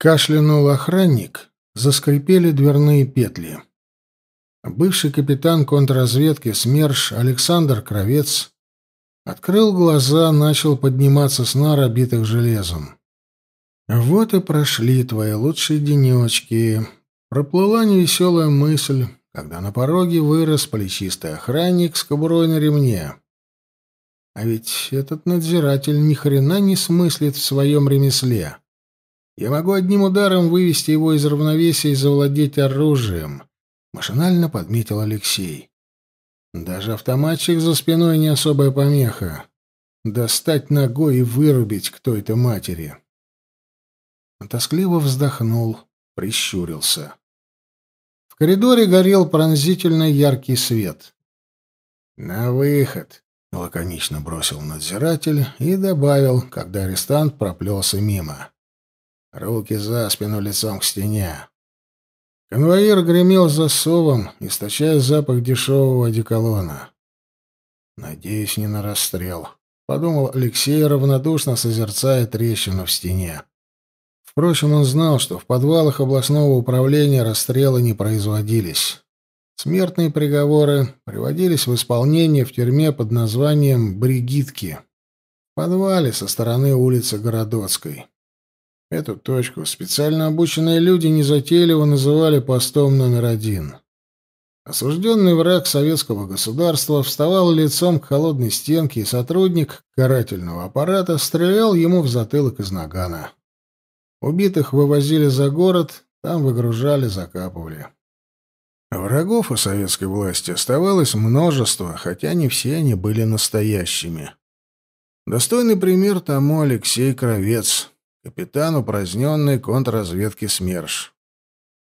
Кашлянул охранник, заскрипели дверные петли. Бывший капитан контрразведки СМЕРШ Александр Кровец открыл глаза, начал подниматься с нар, обитых железом. «Вот и прошли твои лучшие денечки», — проплыла невеселая мысль, когда на пороге вырос плечистый охранник с кобурой на ремне. А ведь этот надзиратель ни хрена не смыслит в своем ремесле. Я могу одним ударом вывести его из равновесия и завладеть оружием, машинально подметил Алексей. Даже автоматчик за спиной не особая помеха. Достать ногой и вырубить кто это матери. Тоскливо вздохнул, прищурился. В коридоре горел пронзительно яркий свет. «На выход!» — лаконично бросил надзиратель и добавил, когда арестант проплелся мимо руки за спину, лицом к стене. Конвоир гремел за засовом, источая запах дешевого одеколона. «Надеюсь, не на расстрел», — подумал Алексей, равнодушно созерцая трещину в стене. Впрочем, он знал, что в подвалах областного управления расстрелы не производились. Смертные приговоры приводились в исполнение в тюрьме под названием «Бригитки» в подвале со стороны улицы Городоцкой. Эту точку специально обученные люди незатейливо называли постом номер один. Осужденный враг советского государства вставал лицом к холодной стенке, и сотрудник карательного аппарата стрелял ему в затылок из нагана. Убитых вывозили за город, там выгружали, закапывали. Врагов у советской власти оставалось множество, хотя не все они были настоящими. Достойный пример тому Алексей Кровец — капитан упраздненной контрразведки СМЕРШ.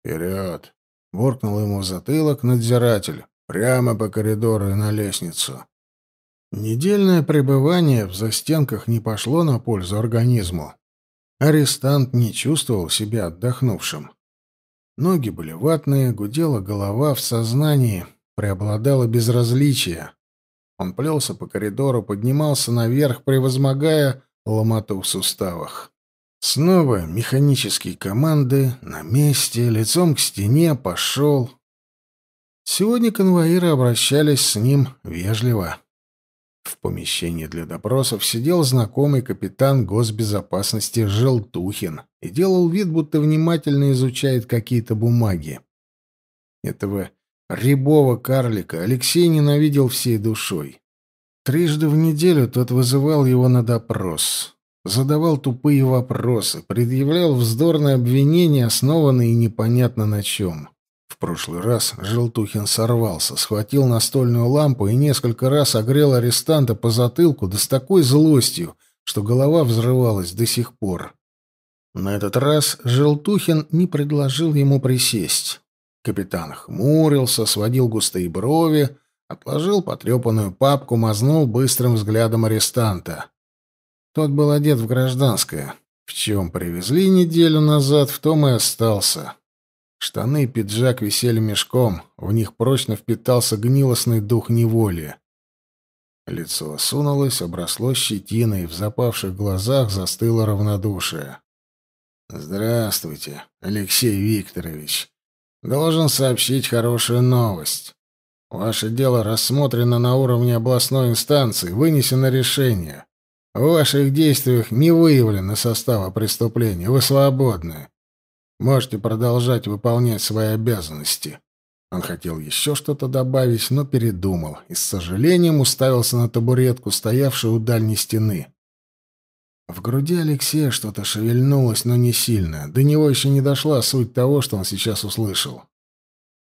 «Вперед!» — буркнул ему в затылок надзиратель, прямо по коридору и на лестницу. Недельное пребывание в застенках не пошло на пользу организму. Арестант не чувствовал себя отдохнувшим. Ноги были ватные, гудела голова в сознании, преобладало безразличие. Он плелся по коридору, поднимался наверх, превозмогая ломоту в суставах. Снова механические команды, на месте, лицом к стене, пошел. Сегодня конвоиры обращались с ним вежливо. В помещении для допросов сидел знакомый капитан госбезопасности Желтухин и делал вид, будто внимательно изучает какие-то бумаги. Этого рябого карлика Алексей ненавидел всей душой. Трижды в неделю тот вызывал его на допрос задавал тупые вопросы, предъявлял вздорные обвинения, основанные непонятно на чем. В прошлый раз Желтухин сорвался, схватил настольную лампу и несколько раз огрел арестанта по затылку, да с такой злостью, что голова взрывалась до сих пор. На этот раз Желтухин не предложил ему присесть. Капитан хмурился, сводил густые брови, отложил потрепанную папку, мазнул быстрым взглядом арестанта. Тот был одет в гражданское. В чем привезли неделю назад, в том и остался. Штаны и пиджак висели мешком, в них прочно впитался гнилостный дух неволи. Лицо осунулось, обросло щетиной, в запавших глазах застыло равнодушие. «Здравствуйте, Алексей Викторович. Должен сообщить хорошую новость. Ваше дело рассмотрено на уровне областной инстанции, вынесено решение. В ваших действиях не выявлено состава преступления. Вы свободны. Можете продолжать выполнять свои обязанности». Он хотел еще что-то добавить, но передумал и с сожалением уставился на табуретку, стоявшую у дальней стены. В груди Алексея что-то шевельнулось, но не сильно. До него еще не дошла суть того, что он сейчас услышал.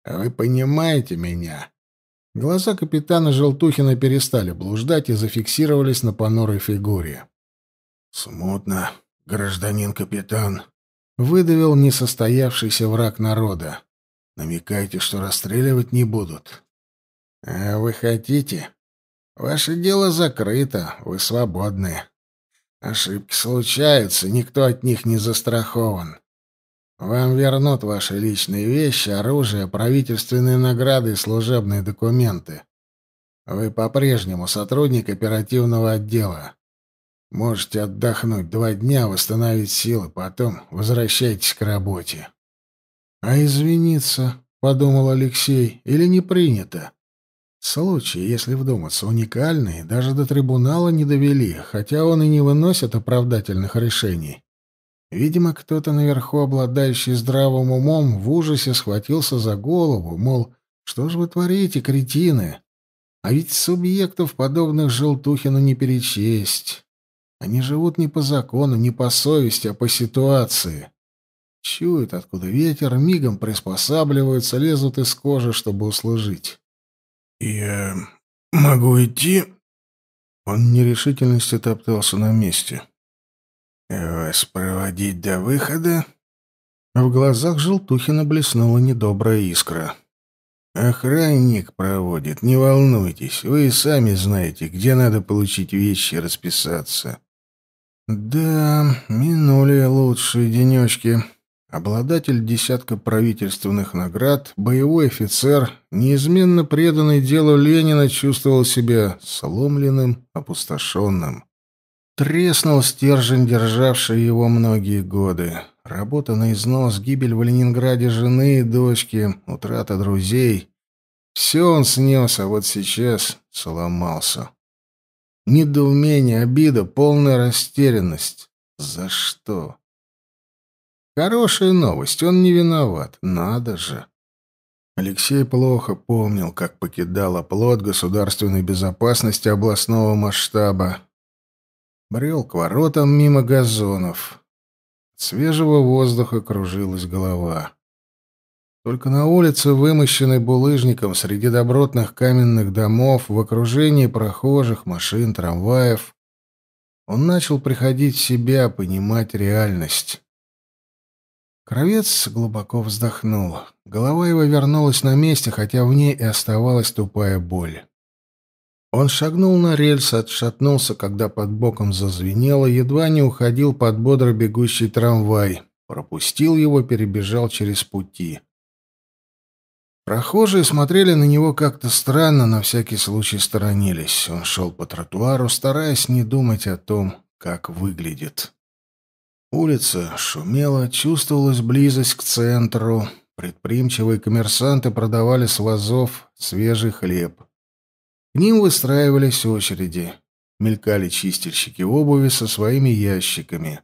«Вы понимаете меня?» Глаза капитана Желтухина перестали блуждать и зафиксировались на понурой фигуре. «Смутно, гражданин капитан», — выдавил несостоявшийся враг народа. «Намекайте, что расстреливать не будут». «А вы хотите? Ваше дело закрыто, вы свободны. Ошибки случаются, никто от них не застрахован. Вам вернут ваши личные вещи, оружие, правительственные награды и служебные документы. Вы по-прежнему сотрудник оперативного отдела. Можете отдохнуть два дня, восстановить силы, потом возвращайтесь к работе. А извиниться, подумал Алексей, или не принято? Случаи, если вдуматься, уникальные, даже до трибунала не довели, хотя он и не выносит оправдательных решений. Видимо, кто-то наверху, обладающий здравым умом, в ужасе схватился за голову, мол, что же вы творите, кретины? А ведь субъектов, подобных Желтухину, не перечесть. Они живут не по закону, не по совести, а по ситуации. Чуют, откуда ветер, мигом приспосабливаются, лезут из кожи, чтобы услужить. «Я могу идти?» Он в нерешительности топтался на месте. «Вас проводить до выхода?» В глазах Желтухина блеснула недобрая искра. «Охранник проводит, не волнуйтесь. Вы и сами знаете, где надо получить вещи и расписаться». «Да, минули лучшие денечки», обладатель десятка правительственных наград, боевой офицер, неизменно преданный делу Ленина, чувствовал себя сломленным, опустошенным. Треснул стержень, державший его многие годы. Работа на износ, гибель в Ленинграде жены и дочки, утрата друзей. Все он снес, а вот сейчас сломался. Недоумение, обида, полная растерянность. За что? Хорошая новость, он не виноват, надо же. Алексей плохо помнил, как покидал оплот государственной безопасности областного масштаба, брел к воротам мимо газонов. От свежего воздуха кружилась голова. Только на улице, вымощенной булыжником, среди добротных каменных домов, в окружении прохожих, машин, трамваев, он начал приходить в себя, понимать реальность. Кровец глубоко вздохнул. Голова его вернулась на месте, хотя в ней и оставалась тупая боль. Он шагнул на рельсы, отшатнулся, когда под боком зазвенело, едва не уходил под бодро бегущий трамвай. Пропустил его, перебежал через пути. Прохожие смотрели на него как-то странно, на всякий случай сторонились. Он шел по тротуару, стараясь не думать о том, как выглядит. Улица шумела, чувствовалась близость к центру. Предприимчивые коммерсанты продавали с вазов свежий хлеб. К ним выстраивались очереди. Мелькали чистильщики обуви со своими ящиками.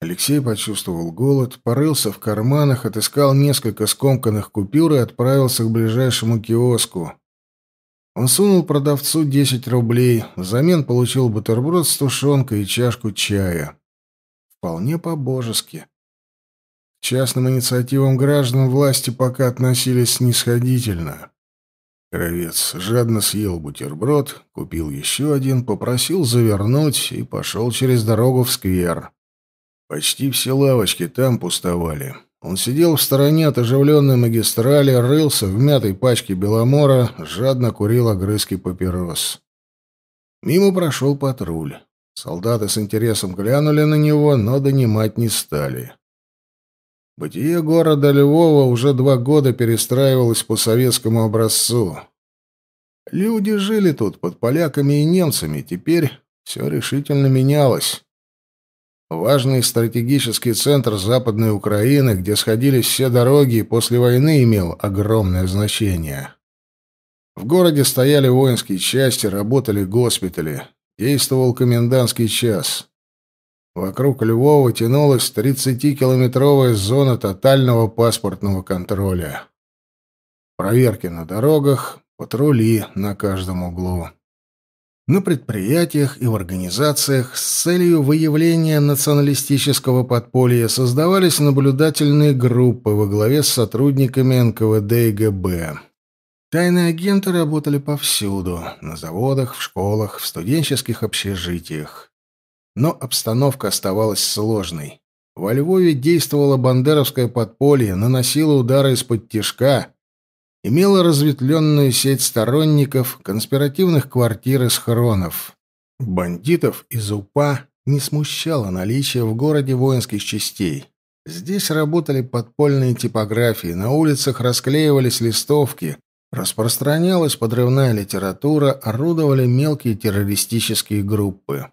Алексей почувствовал голод, порылся в карманах, отыскал несколько скомканных купюр и отправился к ближайшему киоску. Он сунул продавцу 10 рублей, взамен получил бутерброд с тушенкой и чашку чая. Вполне по-божески. К частным инициативам граждан власти пока относились снисходительно. Кровец жадно съел бутерброд, купил еще один, попросил завернуть и пошел через дорогу в сквер. Почти все лавочки там пустовали. Он сидел в стороне от оживленной магистрали, рылся в мятой пачке беломора, жадно курил огрызки папирос. Мимо прошел патруль. Солдаты с интересом глянули на него, но донимать не стали. Бытие города Львова уже два года перестраивалось по советскому образцу. Люди жили тут под поляками и немцами, теперь все решительно менялось. Важный стратегический центр Западной Украины, где сходились все дороги, после войны имел огромное значение. В городе стояли воинские части, работали госпитали, действовал комендантский час. Вокруг Львова тянулась 30-километровая зона тотального паспортного контроля. Проверки на дорогах, патрули на каждом углу. На предприятиях и в организациях с целью выявления националистического подполья создавались наблюдательные группы во главе с сотрудниками НКВД и ГБ. Тайные агенты работали повсюду – на заводах, в школах, в студенческих общежитиях. Но обстановка оставалась сложной. Во Львове действовало бандеровское подполье, наносило удары из-под тишка, имело разветвленную сеть сторонников, конспиративных квартир и схронов. Бандитов из УПА не смущало наличие в городе воинских частей. Здесь работали подпольные типографии, на улицах расклеивались листовки, распространялась подрывная литература, орудовали мелкие террористические группы.